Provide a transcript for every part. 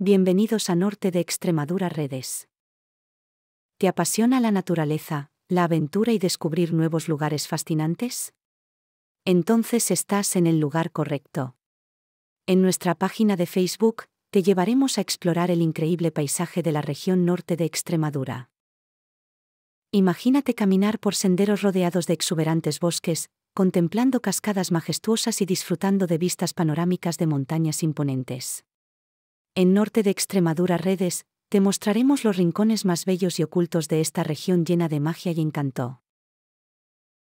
Bienvenidos a Norte de Extremadura Redes. ¿Te apasiona la naturaleza, la aventura y descubrir nuevos lugares fascinantes? Entonces estás en el lugar correcto. En nuestra página de Facebook, te llevaremos a explorar el increíble paisaje de la región norte de Extremadura. Imagínate caminar por senderos rodeados de exuberantes bosques, contemplando cascadas majestuosas y disfrutando de vistas panorámicas de montañas imponentes. En Norte de Extremadura Redes, te mostraremos los rincones más bellos y ocultos de esta región llena de magia y encanto.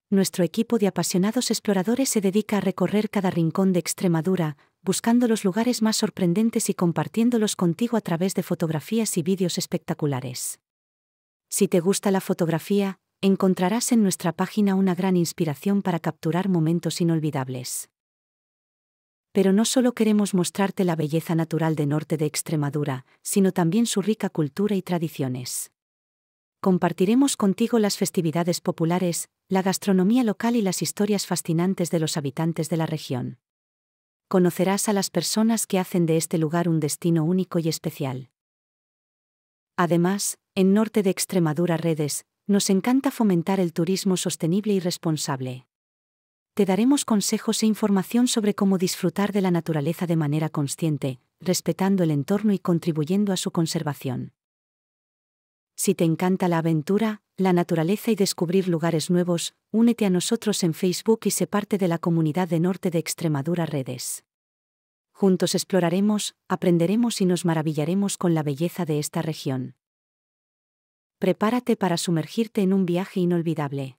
Nuestro equipo de apasionados exploradores se dedica a recorrer cada rincón de Extremadura, buscando los lugares más sorprendentes y compartiéndolos contigo a través de fotografías y vídeos espectaculares. Si te gusta la fotografía, encontrarás en nuestra página una gran inspiración para capturar momentos inolvidables. Pero no solo queremos mostrarte la belleza natural de norte de Extremadura, sino también su rica cultura y tradiciones. Compartiremos contigo las festividades populares, la gastronomía local y las historias fascinantes de los habitantes de la región. Conocerás a las personas que hacen de este lugar un destino único y especial. Además, en Norte de Extremadura Redes, nos encanta fomentar el turismo sostenible y responsable te daremos consejos e información sobre cómo disfrutar de la naturaleza de manera consciente, respetando el entorno y contribuyendo a su conservación. Si te encanta la aventura, la naturaleza y descubrir lugares nuevos, únete a nosotros en Facebook y sé parte de la comunidad de Norte de Extremadura Redes. Juntos exploraremos, aprenderemos y nos maravillaremos con la belleza de esta región. Prepárate para sumergirte en un viaje inolvidable.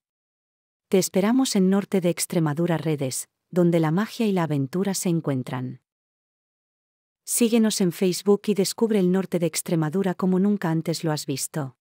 Te esperamos en Norte de Extremadura Redes, donde la magia y la aventura se encuentran. Síguenos en Facebook y descubre el norte de Extremadura como nunca antes lo has visto.